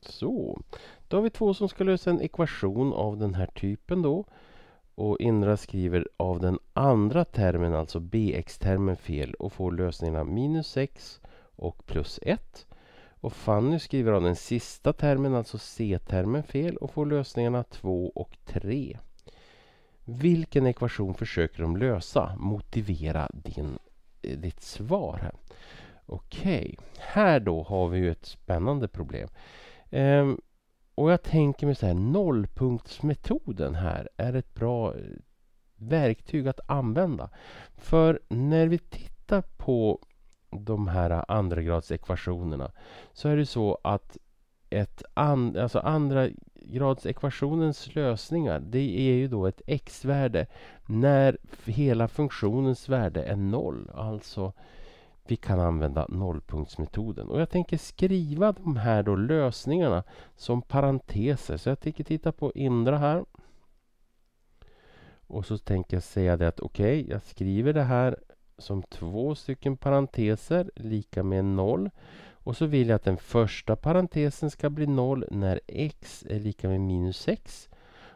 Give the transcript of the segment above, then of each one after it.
Så, då har vi två som ska lösa en ekvation av den här typen då. Och Indra skriver av den andra termen, alltså bx-termen, fel och får lösningarna minus 6 och plus 1. Och Fanny skriver av den sista termen, alltså c-termen, fel och får lösningarna 2 och 3. Vilken ekvation försöker de lösa? Motivera din, eh, ditt svar. här. Okej, okay. här då har vi ju ett spännande problem. Ehm, och jag tänker mig så här, nollpunktsmetoden här är ett bra eh, verktyg att använda. För när vi tittar på de här andragradsekvationerna så är det så att ett an, alltså andra lösningar det är ju då ett x-värde när hela funktionens värde är noll. Alltså vi kan använda nollpunktsmetoden. Och jag tänker skriva de här då lösningarna som parenteser. Så jag tänker titta på Indra här. Och så tänker jag säga det att okej, okay, jag skriver det här som två stycken parenteser lika med noll. Och så vill jag att den första parentesen ska bli noll när x är lika med minus 6.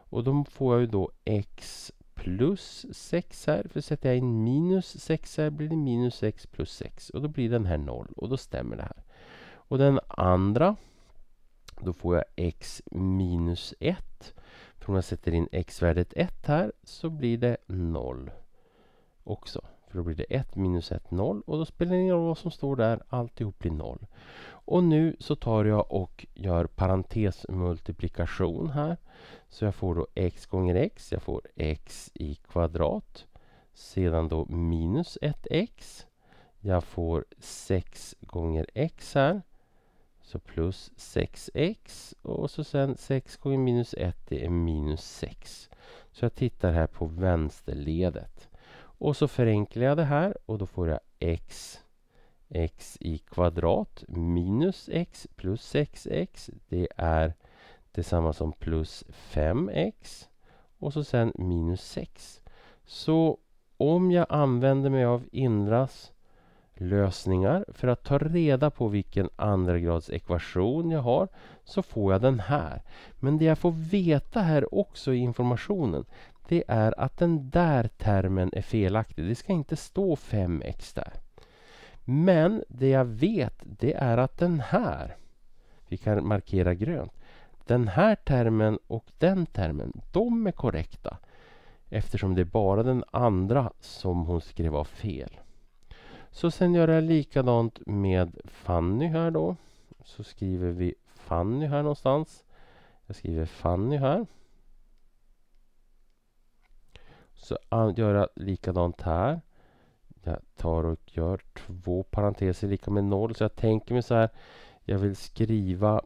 Och då får jag ju då x plus 6 här. För sätter jag in minus 6 här blir det minus 6 plus 6. Och då blir den här 0 och då stämmer det här. Och den andra, då får jag x minus 1. För om jag sätter in x-värdet 1 här så blir det 0 också. För då blir det 1 minus 1 0 och då spelar det ingen roll vad som står där. Alltihop blir 0. Och nu så tar jag och gör parentesmultiplikation här. Så jag får då x gånger x. Jag får x i kvadrat. Sedan då minus 1x. Jag får 6 gånger x här. Så plus 6x och så sen 6 gånger minus 1 det är minus 6. Så jag tittar här på vänsterledet. Och så förenklar jag det här och då får jag x x i kvadrat minus x plus 6x. Det är detsamma som plus 5x och så sen minus 6. Så om jag använder mig av Indras lösningar för att ta reda på vilken andragradsekvation jag har så får jag den här. Men det jag får veta här också i informationen det är att den där termen är felaktig. Det ska inte stå 5x där. Men det jag vet det är att den här, vi kan markera grönt, den här termen och den termen, de är korrekta. Eftersom det är bara den andra som hon skrev av fel. Så sen gör jag likadant med Fanny här då. Så skriver vi Fanny här någonstans. Jag skriver Fanny här. Så göra likadant här. Jag tar och gör två parenteser lika med noll. Så jag tänker mig så här. Jag vill skriva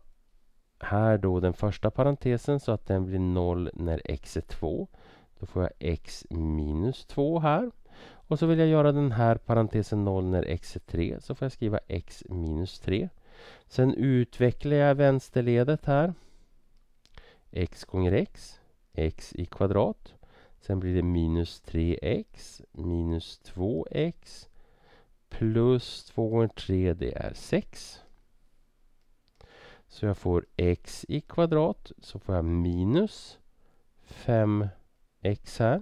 här då den första parentesen så att den blir noll när x är 2. Då får jag x minus 2 här. Och så vill jag göra den här parentesen 0 när x är 3. Så får jag skriva x minus 3. Sen utvecklar jag vänsterledet här. x gånger x. x i kvadrat. Sen blir det minus 3x minus 2x plus 2 gånger 3 det är 6. Så jag får x i kvadrat så får jag minus 5x här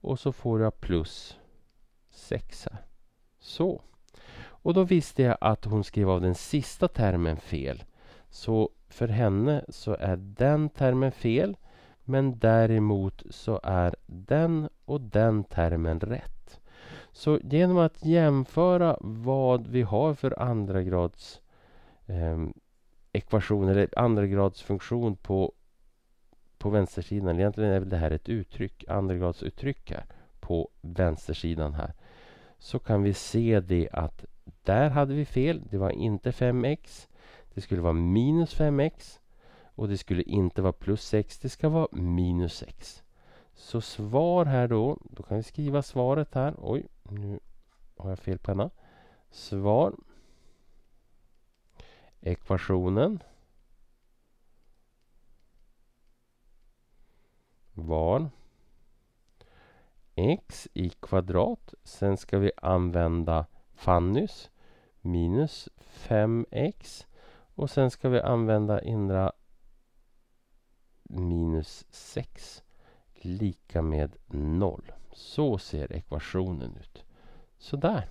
och så får jag plus 6 här. Så. Och då visste jag att hon skrev av den sista termen fel. Så för henne så är den termen fel. Men däremot så är den och den termen rätt. Så genom att jämföra vad vi har för andragrads eh, ekvation eller andragradsfunktion på, på vänstersidan. Egentligen är väl det här ett uttryck, andragradsuttryck här på vänstersidan här. Så kan vi se det att där hade vi fel. Det var inte 5x. Det skulle vara minus 5x. Och det skulle inte vara plus 6, det ska vara minus 6. Så svar här då, då kan vi skriva svaret här. Oj, nu har jag fel penna. Svar. Ekvationen var x i kvadrat. Sen ska vi använda Fannys minus 5x. Och sen ska vi använda inre minus 6 lika med 0. Så ser ekvationen ut. Sådär.